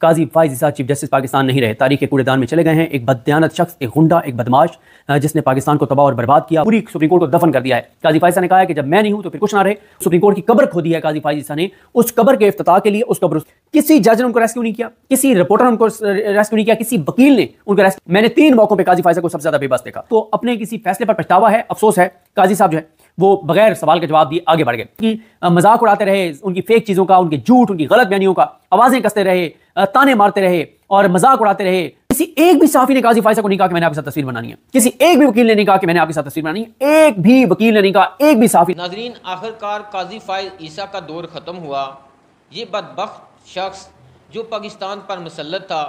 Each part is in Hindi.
काजी फाइज साहब चीफ जस्टिस पाकिस्तान नहीं रहे तारीख के कूड़ेदान में चले गए हैं एक बदयानत शख्स एक गुंडा एक बदमाश जिसने पाकिस्तान को तबाह और बर्बाद किया पूरी सुप्रीम कोर्ट को दफन कर दिया है काजी फाइजा ने कहा कि जब मैं नहीं हूं तो फिर कुछ ना रहे सुप्रीम कोर्ट की खो खोदी है काजी फाइज ने उस कबर के अफ्ताह के लिए उस कब्र किसी जज ने उनको रेस्क्यू नहीं किया किसी रिपोर्टर उनको रेस्क्यू नहीं किया किसी वकील ने उनको रेस्क्यू मैंने तीन मौकों पर काजी फाइजा को सबसे ज्यादा बेबस देखा तो अपने किसी फैसले पर पछतावा है अफसोस है काजी साहब जो है वो बगैर सवाल के जवाब दिए आगे बढ़ गए मजाक उड़ाते रहे उनकी फेक चीज़ों का उनके झूठ उनकी गलत बयानियों का आवाज़ें कसते रहे ताने मारते रहे और मजाक उड़ाते रहे किसी एक भी साफी ने काजी फायसा को नहीं कहा कि मैंने आपके साथ तस्वीर बनानी है किसी एक भी वकील ने नहीं कहा कि मैंने आपके साथ तस्वीर बनानी है एक भी वकील ने नहीं कहा एक भी साफी नाजरीन आखिरकार काजी फायज ईसा का दौर ख़त्म हुआ ये बदबक शख्स जो पाकिस्तान पर मुसलत था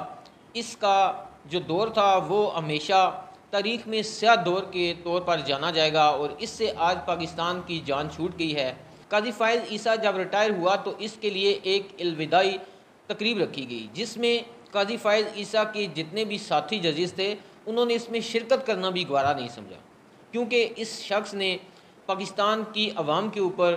इसका जो दौर था वो हमेशा तारीख में स्याह दौर के तौर पर जाना जाएगा और इससे आज पाकिस्तान की जान छूट गई है काजी फायज ईसा जब रिटायर हुआ तो इसके लिए एक अलविदाई तकरीब रखी गई जिसमें काजी फायज ईसा के जितने भी साथी जजिस थे उन्होंने इसमें शिरकत करना भी गवारा नहीं समझा क्योंकि इस शख्स ने पाकिस्तान की आवाम के ऊपर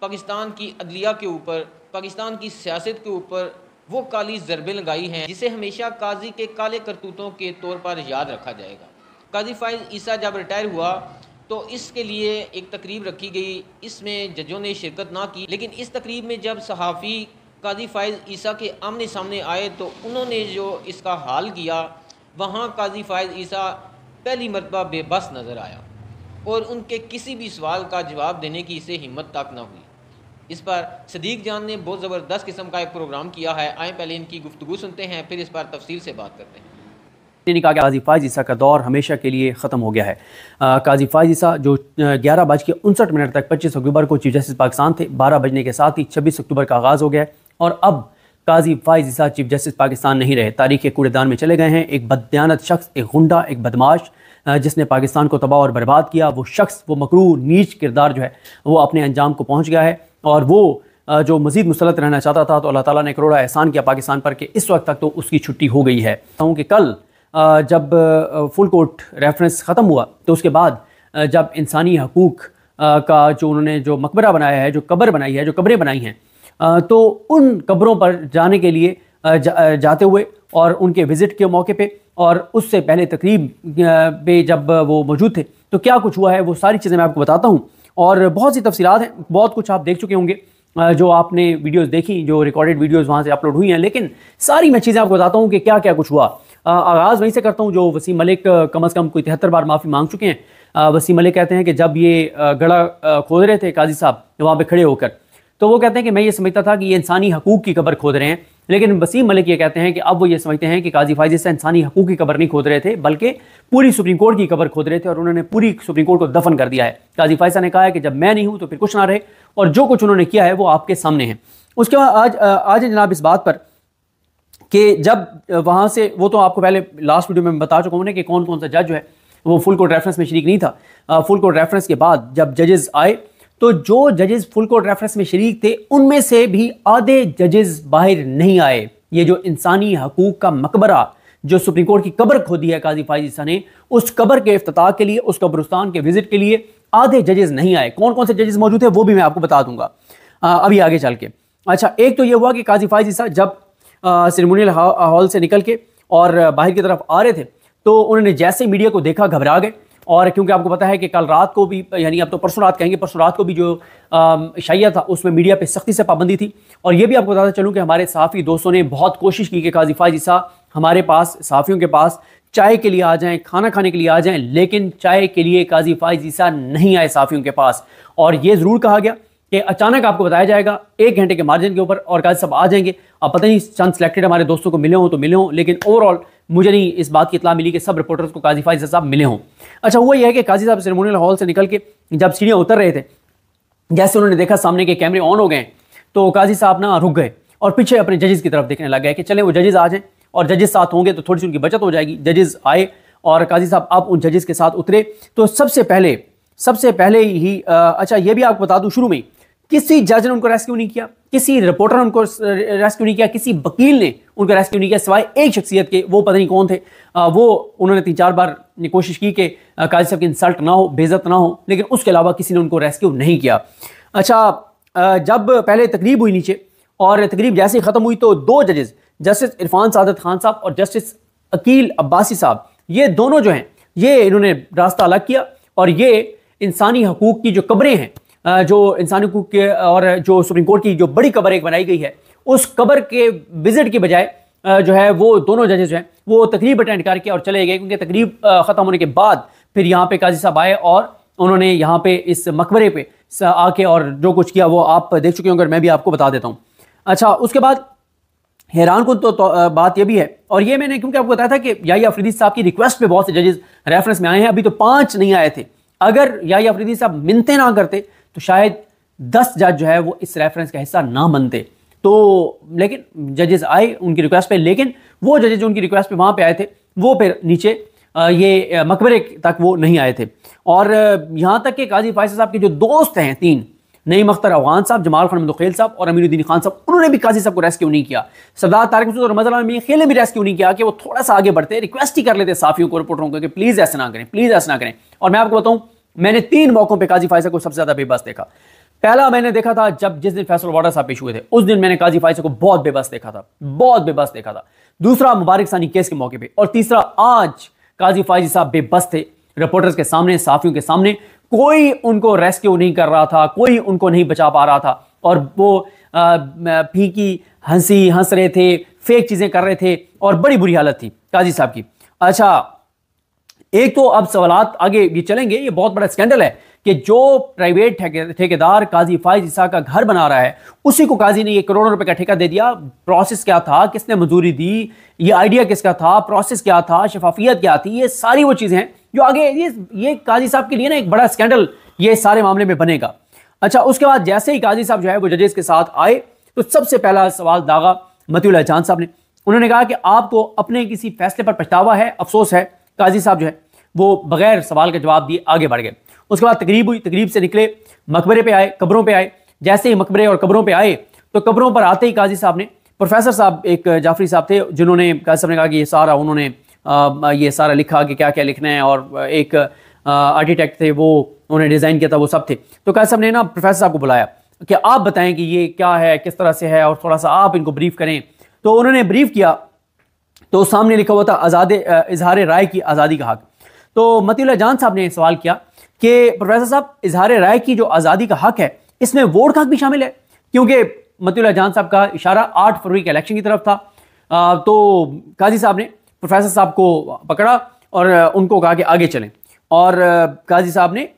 पाकिस्तान की अदलिया के ऊपर पाकिस्तान की सियासत के ऊपर वो काली जरबे लगाई हैं जिसे हमेशा काजी के काले करतूतों के तौर पर याद रखा जाएगा काजी फायज ईसा जब रिटायर हुआ तो इसके लिए एक तकरीब रखी गई इसमें जजों ने शिरकत ना की लेकिन इस तकरीब में जब सहाफ़ी काजी फायज ईसा के आमने सामने आए तो उन्होंने जो इसका हाल किया वहाँ काजी फायज ईसा पहली मरतबा बेबस नज़र आया और उनके किसी भी सवाल का जवाब देने की इसे हिम्मत तक ना हुई इस पर सदीक जान ने बहुत ज़बरदस्त किस्म का एक प्रोग्राम किया है आए पहले इनकी गुफ्तु सुनते हैं फिर इस पर तफसील से बात करते हैं ने कहा कि काजी फायज ईसा का दौर हमेशा के लिए ख़त्म हो गया है आ, काजी फायज ईसा जो ग्यारह बज के उनसठ मिनट तक पच्चीस अक्टूबर को चीफ जस्टिस पाकिस्तान थे बारह बजने के साथ ही छब्बीस अक्टूबर का आगाज़ हो गया और अब काजी फायज ईसा चीफ जस्टिस पाकिस्तान नहीं रहे तारीख कूड़ेदान में चले गए हैं एक बदयानत शख्स एक गुंडा एक बदमाश जिसने पाकिस्तान को तबाह और बर्बाद किया वो शख्स वो मकरू नीच किरदार जो है वो अपने अंजाम को पहुँच गया है और वो जो मजीद मुसलत रहना चाहता था तो अल्लाह ताला ने करोड़ा एहसान किया पाकिस्तान पर कि इस वक्त तक तो उसकी छुट्टी हो गई है कहूँ कि कल जब फुल कोर्ट रेफरेंस ख़त्म हुआ तो उसके बाद जब इंसानी हकूक़ का जो उन्होंने जो मकबरा बनाया है जो कब्र बनाई है जो कब्रें बनाई हैं तो उन कब्रों पर जाने के लिए जा, जाते हुए और उनके विज़िट के मौके पे और उससे पहले तकरीब पे जब वो मौजूद थे तो क्या कुछ हुआ है वो सारी चीज़ें मैं आपको बताता हूँ और बहुत सी तफसीत हैं बहुत कुछ आप देख चुके होंगे जो आपने वीडियोस देखी जो रिकॉर्डेड वीडियोस वहाँ से अपलोड हुई हैं लेकिन सारी मैं चीज़ें आपको बताता हूँ कि क्या क्या कुछ हुआ आगाज़ वहीं से करता हूँ जो वसीम मलिक कम अज़ कम कोई तिहत्तर बार माफ़ी मांग चुके हैं वसीम मलिक कहते हैं कि जब ये गढ़ा खोद रहे थे काजी साहब वहाँ पर खड़े होकर तो वो कहते हैं कि मैं ये समझता था कि ये इंसानी हकूक़ की कबर खोद रहे हैं लेकिन वसीम मलिक ये कहते हैं कि अब वो ये समझते हैं कि काजी से इंसानी हकूक़ की कबर नहीं खोद रहे थे बल्कि पूरी सुप्रीम कोर्ट की कबर खोद रहे थे और उन्होंने पूरी सुप्रीम कोर्ट को दफन कर दिया है काजी फाइजा ने कहा है कि जब मैं नहीं हूँ तो फिर कुछ ना रहे और जो कुछ उन्होंने किया है वो आपके सामने है उसके बाद आज आज जनाब इस बात पर कि जब वहाँ से वो तो आपको पहले लास्ट वीडियो में बता चुका हूँ ना कि कौन कौन सा जज है वो फुल कोर्ट रेफरेंस में शरीक नहीं था फुल कोर्ट रेफरेंस के बाद जब जजेस आए तो जो जजेस फुल कोर्ट रेफरेंस में शरीक थे उनमें से भी आधे जजेस बाहर नहीं आए ये जो इंसानी हकूक का मकबरा जो सुप्रीम कोर्ट की कब्र खोदी है काजी फायजिस्ता ने उस कब्र के अफ्ताह के लिए उस कब्रस्तान के विजिट के लिए आधे जजेस नहीं आए कौन कौन से जजेस मौजूद थे वो भी मैं आपको बता दूंगा अभी आगे चल के अच्छा एक तो ये हुआ कि काजी फायजिस्ता जब सेरेमोनियल हॉल से निकल के और बाहर की तरफ आ रहे थे तो उन्होंने जैसे मीडिया को देखा घबरा गए और क्योंकि आपको पता है कि कल रात को भी यानी आप तो परसों रात कहेंगे परसों रात को भी जो शाइया था उसमें मीडिया पे सख्ती से पाबंदी थी और ये भी आपको बताता चलूँ कि हमारे साफ़ी दोस्तों ने बहुत कोशिश की कि काजी फाजी साहब हमारे पास सहाफ़ियों के पास चाय के लिए आ जाएं खाना खाने के लिए आ जाएं लेकिन चाय के लिए काजी फाजी ईसा नहीं आए साफियों के पास और ये ज़रूर कहा गया कि अचानक आपको बताया जाएगा एक घंटे के मार्जिन के ऊपर और काज सब आ जाएंगे आप पता नहीं चंद सिलेक्टेड हमारे दोस्तों को मिले हों तो मिले हों लेकिन ओवरऑल मुझे नहीं इस बात की इतला मिली कि सब रिपोर्टर्स को काजी फाइज साहब मिले हों अच्छा हुआ यह है कि काजी साहब सेरेमोनियल हॉल से निकल के जब सीढ़ियाँ उतर रहे थे जैसे उन्होंने देखा सामने के कैमरे ऑन हो गए तो काजी साहब ना रुक गए और पीछे अपने जजेस की तरफ देखने लग गए कि चले वो जजेस आ जाएँ और जजेस साथ होंगे तो थोड़ी सी उनकी बचत हो जाएगी जजेस आए और काजी साहब आप उन जजेस के साथ उतरे तो सबसे पहले सबसे पहले ही अच्छा ये भी आपको बता दूँ शुरू में किसी जज ने उनको रेस्क्यू नहीं किया किसी रिपोर्टर ने उनको रेस्क्यू uh, नहीं किया किसी वकील ने उनको रेस्क्यू नहीं किया सिवाय एक शख्सियत के वो पता नहीं कौन थे आ, uh, वो उन्होंने तीन चार बार कोशिश की कि uh, काजी साहब की इंसल्ट ना हो बेजत ना हो लेकिन उसके अलावा किसी ने उनको रेस्क्यू नहीं किया अच्छा जब पहले तकरीब हुई नीचे और तकरीब जैसे ही ख़त्म हुई तो दो जजेस जस्टिस इरफान सादत खान साहब और जस्टिस अकील अब्बासी साहब ये दोनों जो हैं ये इन्होंने रास्ता अलग किया और ये इंसानी हकूक़ की जो कब्रें हैं जो इंसानी हकूक के और जो सुप्रीम कोर्ट की जो बड़ी कबर एक बनाई गई है उस कबर के विजिट के बजाय जो है वो दोनों जजेज हैं वो तकरीब अटेंड करके और चले गए क्योंकि तकरीब ख़त्म होने के बाद फिर यहाँ पे काजी साहब आए और उन्होंने यहाँ पे इस मकबरे पे आके और जो कुछ किया वो आप देख चुके होंगे और मैं भी आपको बता देता हूँ अच्छा उसके बाद हैरान कन तो, तो बात यह भी है और ये मैंने क्योंकि आपको बताया था कि याई अफरीदी साहब की रिक्वेस्ट पर बहुत से जजेस रेफरेंस में आए हैं अभी तो पाँच नहीं आए थे अगर याई अफरीदी साहब मिनते ना करते तो शायद दस जज जो है वो इस रेफरेंस का हिस्सा ना बनते तो लेकिन जजेस आए उनकी रिक्वेस्ट पे लेकिन वो जजेस जो उनकी रिक्वेस्ट पे वहाँ पे आए थे वो फिर नीचे ये मकबरे तक वो नहीं आए थे और यहाँ तक कि काजी फायसा साहब के जो दोस्त हैं तीन नईम अख्तर अफगान साहब जमाल खान मदुखेल साहब और अमीरुद्दीन खान साहब उन्होंने भी काजी साहब को रेस्क्यू नहीं किया सरदार तारक मसूद और मजल खेल ने भी रेस्क्यू नहीं किया कि वो थोड़ा सा आगे बढ़ते रिक्वेस्ट ही कर लेते साफियों को रिपोर्टरों को कि प्लीज़ ऐसा ना करें प्लीज़ ऐसा ना करें और मैं आपको बताऊँ मैंने तीन मौकों पर काजी फायसा को सबसे ज्यादा बेबस देखा पहला मैंने देखा था जब जिस दिन फैसल वाडर साहब पेश हुए थे उस दिन मैंने काजी फायसा को बहुत बेबस देखा था बहुत बेबस देखा था दूसरा मुबारक सानी केस के मौके पर और तीसरा आज काजी फायजी साहब बेबस थे रिपोर्टर्स के सामने साफियों के सामने कोई उनको रेस्क्यू नहीं कर रहा था कोई उनको नहीं बचा पा रहा था और वो फीकी हंसी हंस रहे थे फेक चीज़ें कर रहे थे और बड़ी बुरी हालत थी काजी साहब की अच्छा एक तो अब सवाल आगे ये चलेंगे ये बहुत बड़ा स्कैंडल है कि जो प्राइवेट ठेकेदार काजी फाइज ईसा का घर बना रहा है उसी को काजी ने ये करोड़ों रुपए का ठेका दे दिया प्रोसेस क्या था किसने मंजूरी दी ये आइडिया किसका था प्रोसेस क्या था शफाफियत क्या थी ये सारी वो चीज़ें हैं जो आगे ये ये काजी साहब के लिए ना एक बड़ा स्कैंडल ये सारे मामले में बनेगा अच्छा उसके बाद जैसे ही काजी साहब जो है वो जजेस के साथ आए तो सबसे पहला सवाल दागा मतीजान जान साहब ने उन्होंने कहा कि आपको अपने किसी फैसले पर पछतावा है अफसोस है काजी साहब जो है वो बगैर सवाल के जवाब दिए आगे बढ़ गए उसके बाद तकरीब हुई तकरीब से निकले मकबरे पे आए कब्रों पे आए जैसे ही मकबरे और कब्रों पे आए तो कब्रों पर आते ही काजी साहब ने प्रोफेसर साहब एक जाफरी साहब थे जिन्होंने काजी साहब ने कहा कि ये सारा उन्होंने ये सारा लिखा कि क्या क्या लिखना है और एक आर्किटेक्ट थे वो उन्होंने डिज़ाइन किया था वो सब थे तो काजी साहब ने ना प्रोफेसर साहब को बुलाया कि आप बताएं कि ये क्या है किस तरह से है और थोड़ा सा आप इनको ब्रीफ करें तो उन्होंने ब्रीफ किया तो सामने लिखा हुआ था आज़ाद इजहार राय की आज़ादी का हक तो मतीला जान साहब ने सवाल किया कि प्रोफेसर साहब इजहार राय की जो आज़ादी का हक है इसमें वोट का हक भी शामिल है क्योंकि मतीला जान साहब का इशारा आठ फरवरी के इलेक्शन की तरफ था तो काजी साहब ने प्रोफेसर साहब को पकड़ा और उनको कहा कि आगे चलें और काजी साहब ने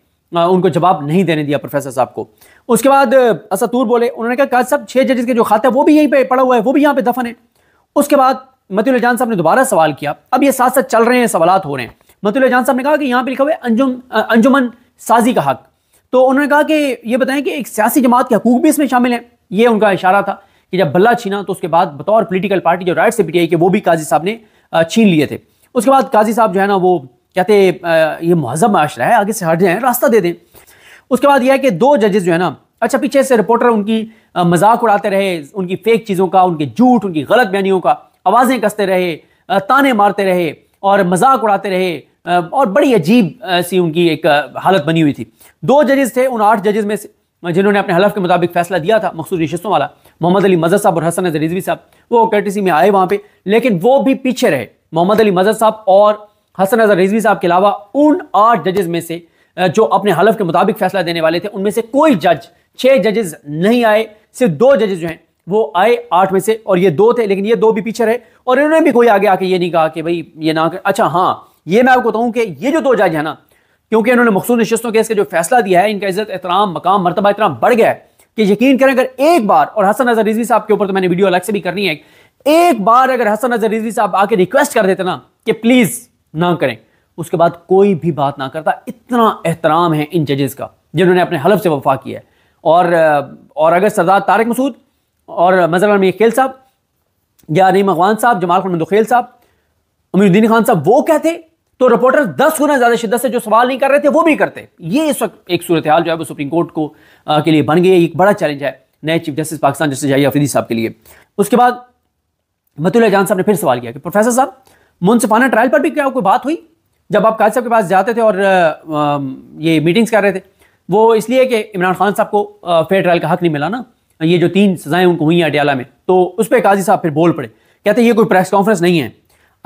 उनको जवाब नहीं देने दिया प्रोफेसर साहब को उसके बाद असतूर बोले उन्होंने कहा काजी साहब छः जजेस के जो खाते हैं वो भी यहीं पर पड़ा हुआ है वो भी यहाँ पे दफन है उसके बाद मतियुल जान साहब ने दोबारा सवाल किया अब ये साथ साथ चल रहे हैं सवाल हो रहे हैं मतियुल जान साहब ने कहा कि यहाँ पे लिखा हुआ है अंजुम अंजुमन साजी का हक तो उन्होंने कहा कि ये बताएं कि एक सियासी जमात के हकूक भी इसमें शामिल हैं ये उनका इशारा था कि जब भल्ला छीना तो उसके बाद बतौर पोलिटिकल पार्टी जो राइट से पीटीआई के वो भी काजी साहब ने छीन लिए थे उसके बाद काजी साहब जो है ना वो कहते ये महजब माशरा है आगे से हट जाए रास्ता दे दें उसके बाद यह है कि दो जजेस जो है ना अच्छा पीछे से रिपोर्टर उनकी मजाक उड़ाते रहे उनकी फेक चीज़ों का उनके झूठ उनकी गलत बयानियों का आवाज़ें कसते रहे ताने मारते रहे और मजाक उड़ाते रहे और बड़ी अजीब सी उनकी एक हालत बनी हुई थी दो जजेस थे उन आठ जजेस में से जिन्होंने अपने हलफ के मुताबिक फैसला दिया था मखसूस नशस्तों वाला मोहम्मद अली मजर साहब और हसन अजर रिजवी साहब वो कैटीसी में आए वहाँ पे लेकिन वो भी पीछे रहे मोहम्मद अली मजर साहब और हसन अजर रिजवी साहब के अलावा उन आठ जजेस में से जो अपने हलफ के मुताबिक फैसला देने वाले थे उनमें से कोई जज छः जजेज नहीं आए सिर्फ दो जजेज जो हैं वो आए आठ में से और ये दो थे लेकिन ये दो भी पीछे रहे और इन्होंने भी कोई आगे आके ये नहीं कहा कि भाई ये ना कर अच्छा हाँ ये मैं आपको बताऊँ कि ये जो दो जज है ना क्योंकि इन्होंने मखसूस नशस्तों के इसके जो फैसला दिया है इनका इज्जत एहतराम मकाम मरतबा इतना बढ़ गया है कि यकीन करें अगर एक बार और हसन नजर रिजवी साहब के ऊपर तो मैंने वीडियो अलग से भी करनी है एक बार अगर हसन नजर रिजवी साहब आके रिक्वेस्ट कर देते ना कि प्लीज़ ना करें उसके बाद कोई भी बात ना करता इतना एहतराम है इन जजेस का जिन्होंने अपने हलफ से वफा किया है और और अगर सरदार तारक मसूद और मजर खेल साहब या नीम अगवान साहब जमाल खान साहब अमीरुद्दीन खान साहब वो कहते तो रिपोर्टर दस गुना ज़्यादा शिद्दत से जो सवाल नहीं कर रहे थे वो भी करते ये इस वक्त एक सूरत हाल जो है वो सुप्रीम कोर्ट को आ, के लिए बन गई है एक बड़ा चैलेंज है नए चीफ जस्टिस पाकिस्तान जस्टिस जाही अफरीदी साहब के लिए उसके बाद मतुल्ला जान साहब ने फिर सवाल किया कि प्रोफेसर साहब मुनसफाना ट्रायल पर भी क्या कोई बात हुई जब आप काज साहब के पास जाते थे और ये मीटिंग्स कर रहे थे वो इसलिए कि इमरान खान साहब को फेयर ट्रायल का हक नहीं मिला ना ये जो तीन सज़ाएँ उनको हुई हैं अटियाला में तो उस पर काजी साहब फिर बोल पड़े कहते ये कोई प्रेस कॉन्फ्रेंस नहीं है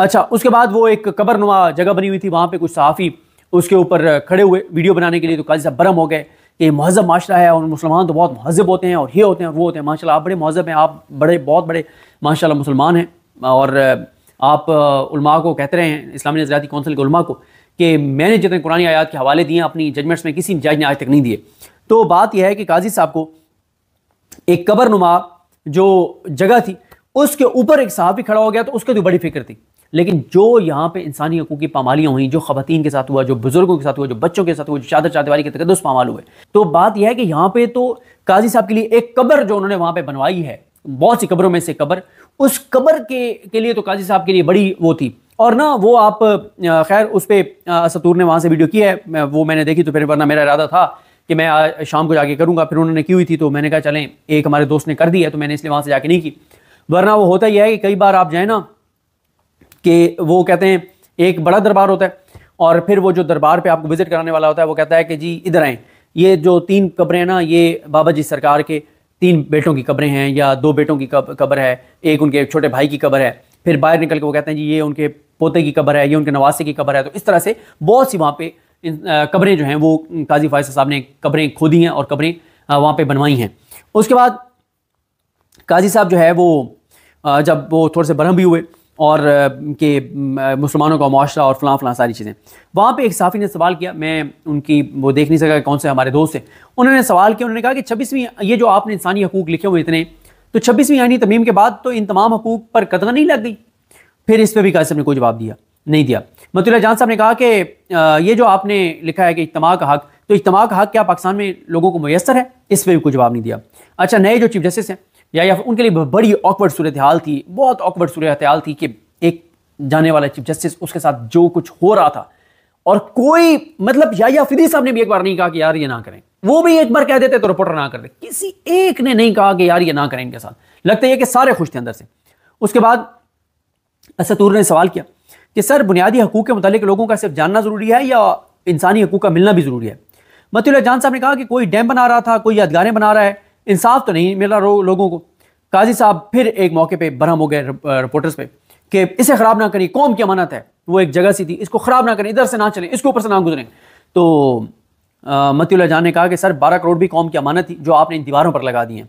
अच्छा उसके बाद वो एक कबर नुमा जगह बनी हुई थी वहाँ पर कुछ सहाफ़ी उसके ऊपर खड़े हुए वीडियो बनाने के लिए तो काजी साहब बरम हो गए कि महजब माशरा है और मुसलमान तो बहुत महजब होते हैं और ये होते हैं और वो होते हैं माशा आप बड़े महजब हैं आप बड़े बहुत बड़े माशा मुसलमान हैं और आप उलमा को कहते रहे हैं इस्लामी नजरियाती कौंसिल के उलमा को कि मैंने जितने कुरानी आयात के हवाले दिए अपनी जजमेंट्स में किसी जज ने आज तक नहीं दिए तो बात यह है कि काजी साहब को एक कबर नुमा जो जगह थी उसके ऊपर एक भी खड़ा हो गया तो उसके तो बड़ी फिक्र थी लेकिन जो यहाँ पे इंसानी हकूक़ की पामालियाँ हुई जो ख़वान के साथ हुआ जो बुज़ुर्गों के साथ हुआ जो बच्चों के साथ हुआ जो चादर चादवारी के तकदस पामाल हुए तो बात यह है कि यहाँ पे तो काजी साहब के लिए एक कबर जो उन्होंने वहाँ पर बनवाई है बहुत सी कबरों में से कबर उस कबर के के लिए तो काजी साहब के लिए बड़ी वो थी और ना वो आप खैर उस पर सतूर ने वहाँ से वीडियो किया है वो मैंने देखी तो फिर वरना मेरा इरादा था कि मैं आज शाम को जाके करूँगा फिर उन्होंने की हुई थी तो मैंने कहा चलें एक हमारे दोस्त ने कर दी है तो मैंने इसलिए वहाँ से जाके नहीं की वरना वो होता ही है कि कई बार आप जाए ना कि वो कहते हैं एक बड़ा दरबार होता है और फिर वो जो दरबार पे आपको विज़िट कराने वाला होता है वो कहता है कि जी इधर आएँ ये जो तीन कब्रें हैं ना ये बाबा जी सरकार के तीन बेटों की कब्रें हैं या दो बेटों की कब्र है एक उनके छोटे भाई की कब्र है फिर बाहर निकल के वो कहते हैं जी ये उनके पोते की कब्र है ये उनके नवासे की कब्र है तो इस तरह से बहुत सी वहाँ पर कब्रें जो हैं वो काजी फायसा साहब ने कब्रें खोदी हैं और कब्रें वहाँ पर बनवाई हैं उसके बाद काजी साहब जो है वो जब वो थोड़े से बरहम भी हुए और के मुसलमानों का माशरा और फलां फलां सारी चीज़ें वहाँ पे एक साफ़ी ने सवाल किया मैं उनकी वो देख नहीं सका कौन से हमारे दोस्त थे उन्होंने सवाल किया उन्होंने कहा कि छब्बीसवीं ये जो आपने इंसानी हकूक़ लिखे हुए इतने तो छब्बीसवीं यानी तमीम के बाद तो इन तमाम हकूक़ पर कतरा नहीं लग गई फिर इस पर भी कासिम ने कोई जवाब दिया नहीं दिया मतुल्ला जान साहब ने कहा कि ये जो आपने लिखा है कि इज्तम का हक तो इज्तम का हक क्या पाकिस्तान में लोगों को मैसर है इस पर भी कोई जवाब नहीं दिया अच्छा नए जो चीफ जस्टिस हैं या या उनके लिए बड़ी ऑकवर्ड सूरत हाल थी बहुत ऑकवर्ड सूरत हाल थी कि एक जाने वाला चीफ जस्टिस उसके साथ जो कुछ हो रहा था और कोई मतलब या, या फिदी साहब ने भी एक बार नहीं कहा कि यार ये ना करें वो भी एक बार कह देते तो रिपोर्टर ना कर दे किसी एक ने नहीं कहा कि यार ये ना करें इनके साथ लगता है कि सारे खुश थे अंदर से उसके बाद असतूर ने सवाल किया कि सर बुनियादी हकूक़ के मतलब लोगों का सिर्फ जानना ज़रूरी है या इंसानी हकूक़ का मिलना भी ज़रूरी है मतलब जान साहब ने कहा कि कोई डैम बना रहा था कोई यादगारें बना रहा है इंसाफ तो नहीं मिल रहा लोगों को काजी साहब फिर एक मौके पर बरहम हो गए रिपोर्टर्स पर कि इसे ख़राब ना करें कौम की अमानत है वो एक जगह सी थी इसको ख़राब ना करें इधर से ना चलें इसके ऊपर से ना गुजरें तो मतिल जान ने कहा कि सर बारह करोड़ भी कौम की अमानत थी जो आपने इन दीवारों पर लगा दी है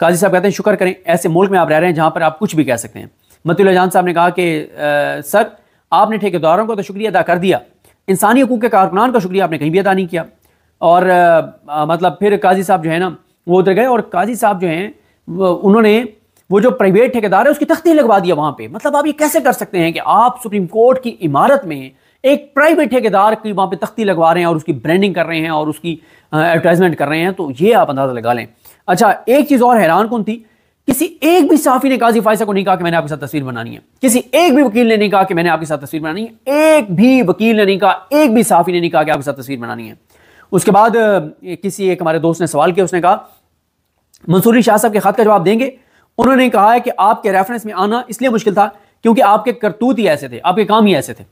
काजी साहब कहते हैं शुक्र करें ऐसे मुल्क में आप रह रहे हैं जहाँ पर आप कुछ भी कह सकते हैं मतिल जान साहब ने कहा कि सर आपने ठेकेदारों का तो शुक्रिया अदा कर दिया इंसानी हकूक़ के कारकुनान का शुक्रिया आपने कहीं भी अदा नहीं किया और आ, मतलब फिर काजी साहब जो है ना वो उधर गए और काजी साहब जो हैं उन्होंने वो जो प्राइवेट ठेकेदार है उसकी तख्ती लगवा दिया वहाँ पे मतलब आप ये कैसे कर सकते हैं कि आप सुप्रीम कोर्ट की इमारत में एक प्राइवेट ठेकेदार की वहाँ पे तख्ती लगवा रहे हैं और उसकी ब्रांडिंग कर रहे हैं और उसकी एडवर्टाइजमेंट कर रहे हैं तो ये आप अंदाज़ा लगा लें अच्छा एक चीज़ और हैरान कौन थी किसी एक भी साफी ने काजी फायसा को नहीं कहा कि मैंने आपके साथ तस्वीर बनानी है किसी एक भी वकील ने नहीं कहा कि मैंने आपके साथ तस्वीर बनानी है एक भी वकील ने नहीं कहा एक भी साफी ने नहीं कहा कि आपके साथ तस्वीर बनानी है उसके बाद किसी एक हमारे दोस्त ने सवाल किया उसने कहा मंसूरी शाह साहब के खत का जवाब देंगे उन्होंने कहा है कि आपके रेफरेंस में आना इसलिए मुश्किल था क्योंकि आपके करतूत ही ऐसे थे आपके काम ही ऐसे थे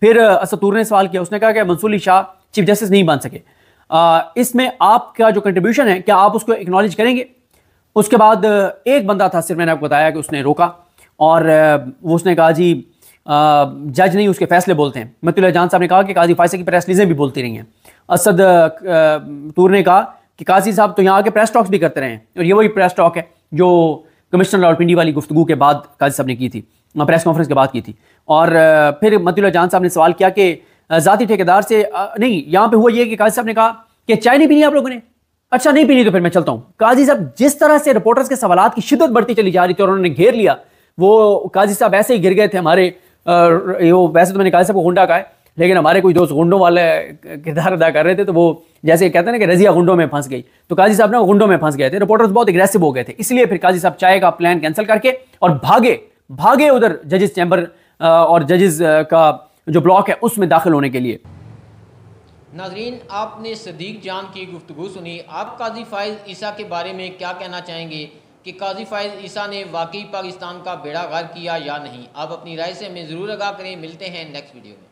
फिर असतूर ने सवाल किया उसने कहा कि मंसूरी शाह चीफ जस्टिस नहीं बन सके इसमें आपका जो कंट्रीब्यूशन है क्या आप उसको एक्नॉलेज करेंगे उसके बाद एक बंदा था सिर्फ मैंने आपको बताया कि उसने रोका और उसने कहा जी जज नहीं उसके फैसले बोलते हैं मतुल्ला जान साहब ने कहा कि काजी फायसे की प्रेस लीजें भी बोलती रही हैं असद तूर ने कहा कि काजी साहब तो यहाँ आके प्रेस टॉक्स भी करते रहे हैं और ये वही प्रेस टॉक है जो कमिश्नर पिंडी वाली गुफ्तु के बाद काजी साहब ने की थी प्रेस कॉन्फ्रेंस के बाद की थी और फिर मतुल्ला जान साहब ने सवाल किया कि ज़ाती ठेकेदार से नहीं यहाँ पर हुआ ये कि काजी साहब ने कहा कि चाय नहीं पीनी आप लोगों ने अच्छा नहीं पीनी तो फिर मैं चलता हूँ काजी साहब जिस तरह से रिपोर्टर्स के सवाल की शिदत बढ़ती चली जा रही थी और उन्होंने घेर लिया वो काजी साहब ऐसे ही गिर गए थे हमारे वो वैसे तो मैंने काजी साहब को गुंडा कहा है लेकिन हमारे कोई दोस्त गुंडों वाले किरदार अदा कर रहे थे तो वो जैसे कहते हैं ना कि रजिया गुंडों में फंस गई तो काजी साहब ना गुंडों में फंस गए थे रिपोर्टर्स बहुत एग्रेसिव हो गए थे इसलिए फिर काजी साहब चाय का प्लान कैंसिल करके और भागे भागे उधर जजेस चैम्बर और जजेस का जो ब्लॉक है उसमें दाखिल होने के लिए नाजरीन आपने सदीक जान की गुफ्तु सुनी आप काजी फ़ायज़ ईसा के बारे में क्या कहना चाहेंगे कि काजी फ़ायज़ ईसा ने वाकई पाकिस्तान का बेड़ा गार किया या नहीं आप अपनी राय से हमें ज़रूर आगाह करें मिलते हैं नेक्स्ट वीडियो में